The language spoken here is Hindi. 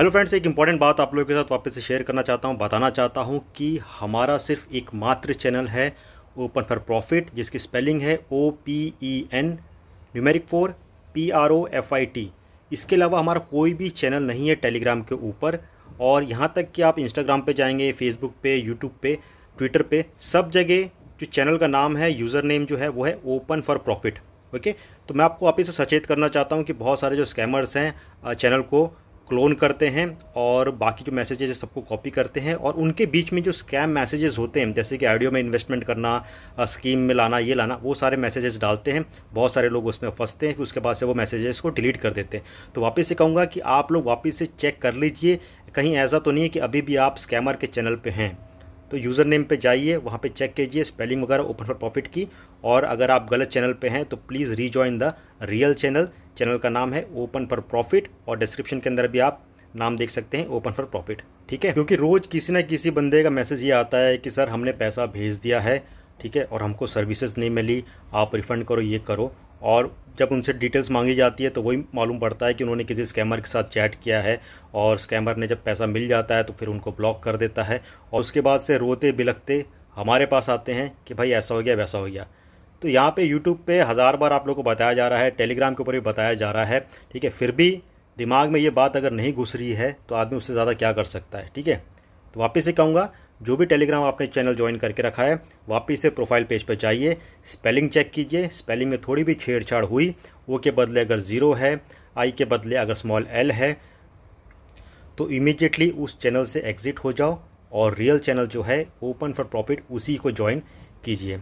हेलो फ्रेंड्स एक इम्पॉर्टेंट बात आप लोगों के साथ वापस से शेयर करना चाहता हूँ बताना चाहता हूँ कि हमारा सिर्फ एकमात्र चैनल है ओपन फॉर प्रॉफिट जिसकी स्पेलिंग है O P E N numeric four P R O F I T इसके अलावा हमारा कोई भी चैनल नहीं है टेलीग्राम के ऊपर और यहाँ तक कि आप इंस्टाग्राम पे जाएंगे फेसबुक पे यूट्यूब पे ट्विटर पे सब जगह जो चैनल का नाम है यूज़र नेम जो है वो है ओपन फॉर प्रॉफिट ओके तो मैं आपको आप से सचेत करना चाहता हूँ कि बहुत सारे जो स्कैमर्स हैं चैनल को क्लोन करते हैं और बाकी जो मैसेजेज है सबको कॉपी करते हैं और उनके बीच में जो स्कैम मैसेजेस होते हैं जैसे कि आइडियो में इन्वेस्टमेंट करना स्कीम में लाना ये लाना वो सारे मैसेजेस डालते हैं बहुत सारे लोग उसमें फंसते हैं फिर उसके बाद से वो मैसेजेस को डिलीट कर देते हैं तो वापस से कहूँगा कि आप लोग वापस से चेक कर लीजिए कहीं ऐसा तो नहीं है कि अभी भी आप स्कैमर के चैनल पर हैं तो यूज़र नेम पे जाइए वहाँ पे चेक कीजिए स्पेलिंग वगैरह ओपन फॉर प्रॉफिट की और अगर आप गलत चैनल पे हैं तो please rejoin the real channel channel का नाम है ओपन फॉर प्रॉफिट और डिस्क्रिप्शन के अंदर भी आप नाम देख सकते हैं ओपन फॉर प्रॉफिट ठीक है क्योंकि रोज़ किसी ना किसी बंदे का मैसेज ये आता है कि सर हमने पैसा भेज दिया है ठीक है और हमको सर्विसेज नहीं मिली आप रिफंड करो ये करो और जब उनसे डिटेल्स मांगी जाती है तो वही मालूम पड़ता है कि उन्होंने किसी स्कैमर के साथ चैट किया है और स्कैमर ने जब पैसा मिल जाता है तो फिर उनको ब्लॉक कर देता है और उसके बाद से रोते बिलखते हमारे पास आते हैं कि भाई ऐसा हो गया वैसा हो गया तो यहाँ पे यूट्यूब पे हज़ार बार आप लोग को बताया जा रहा है टेलीग्राम के ऊपर भी बताया जा रहा है ठीक है फिर भी दिमाग में ये बात अगर नहीं घुस रही है तो आदमी उससे ज़्यादा क्या कर सकता है ठीक है तो वापस से कहूँगा जो भी टेलीग्राम आपने चैनल ज्वाइन करके रखा है वापस से प्रोफाइल पेज पर पे जाइए स्पेलिंग चेक कीजिए स्पेलिंग में थोड़ी भी छेड़छाड़ हुई ओ के बदले अगर ज़ीरो है आई के बदले अगर स्मॉल एल है तो इमीजिएटली उस चैनल से एग्ज़िट हो जाओ और रियल चैनल जो है ओपन फॉर प्रॉफिट उसी को ज्वाइन कीजिए